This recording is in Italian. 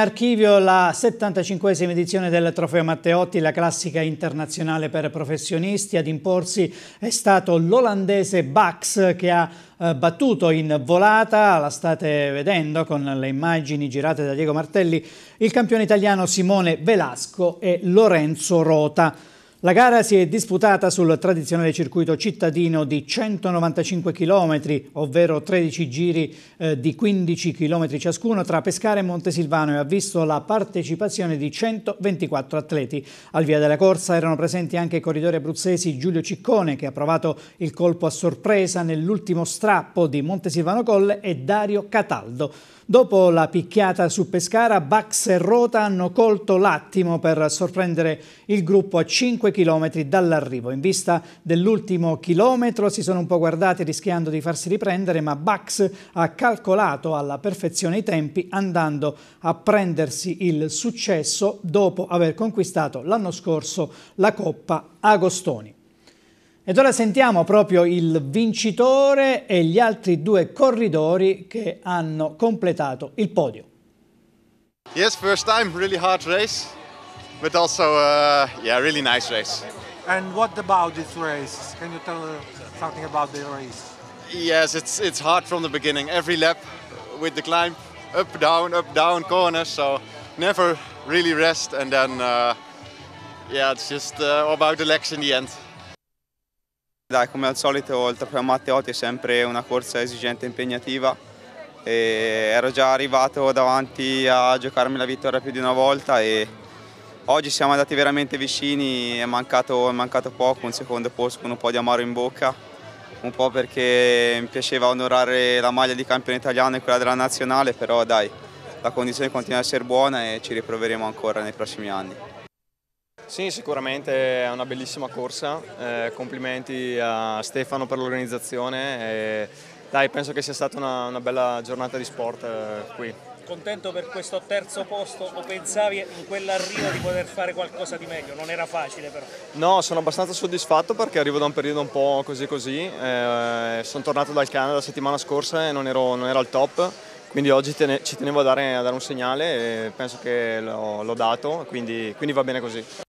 In archivio la 75esima edizione del Trofeo Matteotti, la classica internazionale per professionisti. Ad imporsi è stato l'olandese Bax che ha eh, battuto in volata, la state vedendo con le immagini girate da Diego Martelli, il campione italiano Simone Velasco e Lorenzo Rota. La gara si è disputata sul tradizionale circuito cittadino di 195 km, ovvero 13 giri eh, di 15 km ciascuno tra Pescara e Montesilvano e ha visto la partecipazione di 124 atleti. Al via della corsa erano presenti anche i corridori abruzzesi Giulio Ciccone che ha provato il colpo a sorpresa nell'ultimo strappo di Montesilvano Colle e Dario Cataldo. Dopo la picchiata su Pescara, Bax e Rota hanno colto l'attimo per sorprendere il gruppo a 5 5 km dall'arrivo. In vista dell'ultimo chilometro si sono un po' guardati rischiando di farsi riprendere, ma Bax ha calcolato alla perfezione i tempi andando a prendersi il successo dopo aver conquistato l'anno scorso la Coppa Agostoni. Ed ora sentiamo proprio il vincitore e gli altri due corridori che hanno completato il podio. Yes, first time, really hard race. but also uh, yeah, really nice race. And what about this race? Can you tell uh, something about the race? Yes, it's it's hard from the beginning. Every lap with the climb, up down, up down corners, so never really rest. And then uh, yeah, it's just about the legs in the end. Dai, come al solito il trofeo Matteotti è sempre una corsa esigente e impegnativa. E ero già arrivato davanti a giocarmi la vittoria più di una volta e Oggi siamo andati veramente vicini, è mancato, è mancato poco, un secondo posto con un po' di amaro in bocca, un po' perché mi piaceva onorare la maglia di campione italiano e quella della nazionale, però dai, la condizione continua ad essere buona e ci riproveremo ancora nei prossimi anni. Sì, sicuramente è una bellissima corsa, eh, complimenti a Stefano per l'organizzazione, dai, penso che sia stata una, una bella giornata di sport eh, qui contento per questo terzo posto o pensavi in quell'arrivo di poter fare qualcosa di meglio? Non era facile però. No, sono abbastanza soddisfatto perché arrivo da un periodo un po' così così, eh, sono tornato dal Canada la settimana scorsa e non ero, non ero al top, quindi oggi tene, ci tenevo a dare, a dare, un segnale e penso che l'ho dato, quindi, quindi va bene così.